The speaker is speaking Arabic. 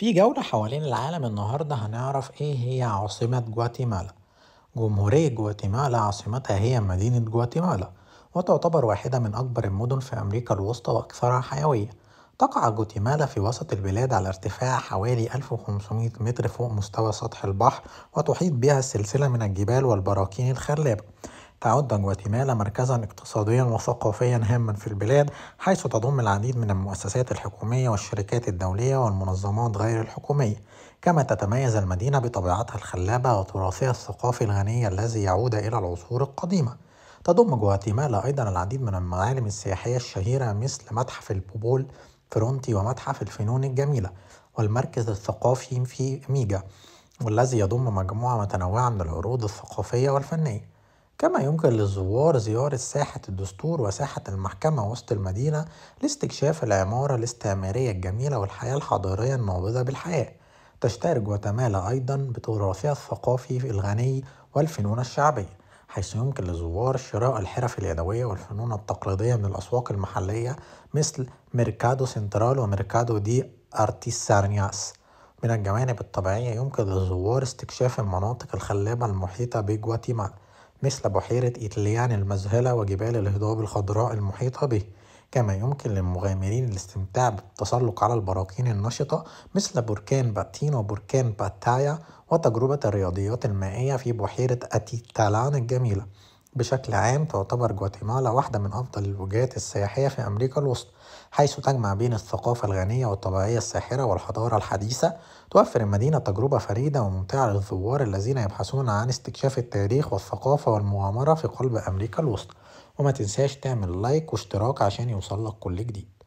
في جولة حوالين العالم النهاردة هنعرف إيه هي عاصمة جواتيمالا جمهورية جواتيمالا عاصمتها هي مدينة جواتيمالا وتعتبر واحدة من أكبر المدن في أمريكا الوسطى وأكثرها حيوية تقع جواتيمالا في وسط البلاد على ارتفاع حوالي 1500 متر فوق مستوى سطح البحر وتحيط بها السلسلة من الجبال والبراكين الخلابة تعد غواتيمالا مركزا اقتصاديا وثقافيا هاما في البلاد حيث تضم العديد من المؤسسات الحكومية والشركات الدولية والمنظمات غير الحكومية كما تتميز المدينة بطبيعتها الخلابة وتراثها الثقافي الغني الذي يعود إلى العصور القديمة تضم غواتيمالا أيضا العديد من المعالم السياحية الشهيرة مثل متحف البوبول فرونتي ومتحف الفنون الجميلة والمركز الثقافي في ميجا والذي يضم مجموعة متنوعة من العروض الثقافية والفنية كما يمكن للزوار زيارة ساحة الدستور وساحة المحكمة وسط المدينة لاستكشاف العمارة الاستعمارية الجميلة والحياة الحضارية النابضة بالحياة تشترك وتمالى أيضا بتراثها الثقافي الغني والفنون الشعبية حيث يمكن للزوار شراء الحرف اليدوية والفنون التقليدية من الأسواق المحلية مثل ميركادو سنترال وميركادو دي أرتيسارنياس من الجوانب الطبيعية يمكن للزوار استكشاف المناطق الخلابة المحيطة بجواتيمالا مثل بحيرة إيتليان المذهلة وجبال الهضاب الخضراء المحيطة به كما يمكن للمغامرين الاستمتاع بالتسلق على البراكين النشطة مثل بركان باتين وبركان باتايا وتجربة الرياضيات المائية في بحيرة أتيتالان الجميلة بشكل عام تعتبر جواتيمالا واحدة من أفضل الوجهات السياحية في أمريكا الوسطى حيث تجمع بين الثقافة الغنية والطبيعية الساحرة والحضارة الحديثة توفر المدينة تجربة فريدة وممتعة للزوار الذين يبحثون عن استكشاف التاريخ والثقافة والمغامرة في قلب أمريكا الوسطى وما تنساش تعمل لايك واشتراك عشان يوصلك كل جديد